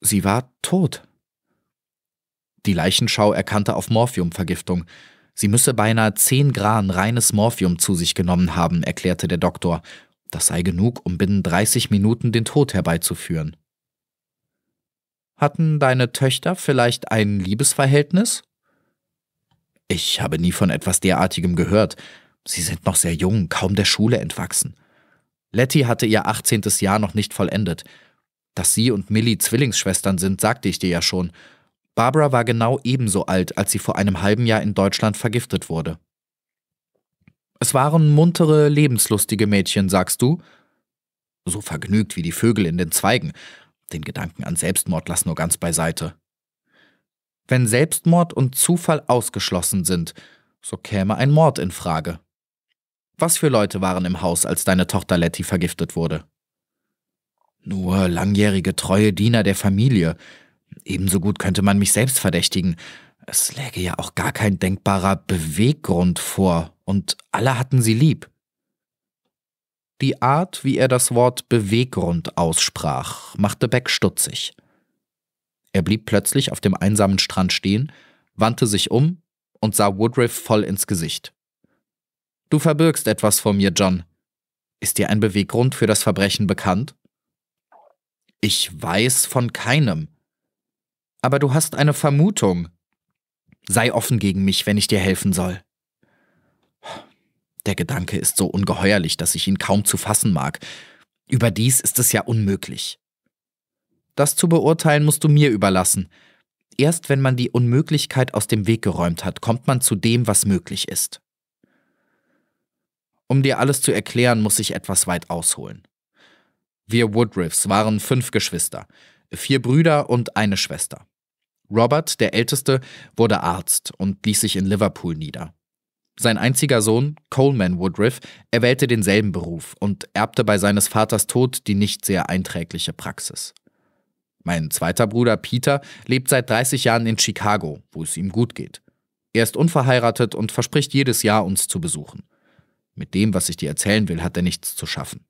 Sie war tot. Die Leichenschau erkannte auf Morphiumvergiftung. Sie müsse beinahe zehn Gran reines Morphium zu sich genommen haben, erklärte der Doktor. Das sei genug, um binnen 30 Minuten den Tod herbeizuführen. Hatten deine Töchter vielleicht ein Liebesverhältnis? Ich habe nie von etwas derartigem gehört. Sie sind noch sehr jung, kaum der Schule entwachsen. Letty hatte ihr 18. Jahr noch nicht vollendet. Dass sie und Millie Zwillingsschwestern sind, sagte ich dir ja schon. Barbara war genau ebenso alt, als sie vor einem halben Jahr in Deutschland vergiftet wurde. Es waren muntere, lebenslustige Mädchen, sagst du? So vergnügt wie die Vögel in den Zweigen. Den Gedanken an Selbstmord lass nur ganz beiseite. Wenn Selbstmord und Zufall ausgeschlossen sind, so käme ein Mord in Frage. Was für Leute waren im Haus, als deine Tochter Letty vergiftet wurde? Nur langjährige treue Diener der Familie. Ebenso gut könnte man mich selbst verdächtigen. Es läge ja auch gar kein denkbarer Beweggrund vor, und alle hatten sie lieb. Die Art, wie er das Wort Beweggrund aussprach, machte Beck stutzig. Er blieb plötzlich auf dem einsamen Strand stehen, wandte sich um und sah Woodruff voll ins Gesicht. Du verbirgst etwas vor mir, John. Ist dir ein Beweggrund für das Verbrechen bekannt? Ich weiß von keinem. Aber du hast eine Vermutung. Sei offen gegen mich, wenn ich dir helfen soll. Der Gedanke ist so ungeheuerlich, dass ich ihn kaum zu fassen mag. Überdies ist es ja unmöglich. Das zu beurteilen musst du mir überlassen. Erst wenn man die Unmöglichkeit aus dem Weg geräumt hat, kommt man zu dem, was möglich ist. Um dir alles zu erklären, muss ich etwas weit ausholen. Wir Woodruffs waren fünf Geschwister, vier Brüder und eine Schwester. Robert, der Älteste, wurde Arzt und ließ sich in Liverpool nieder. Sein einziger Sohn, Coleman Woodruff, erwählte denselben Beruf und erbte bei seines Vaters Tod die nicht sehr einträgliche Praxis. Mein zweiter Bruder Peter lebt seit 30 Jahren in Chicago, wo es ihm gut geht. Er ist unverheiratet und verspricht jedes Jahr, uns zu besuchen. Mit dem, was ich dir erzählen will, hat er nichts zu schaffen.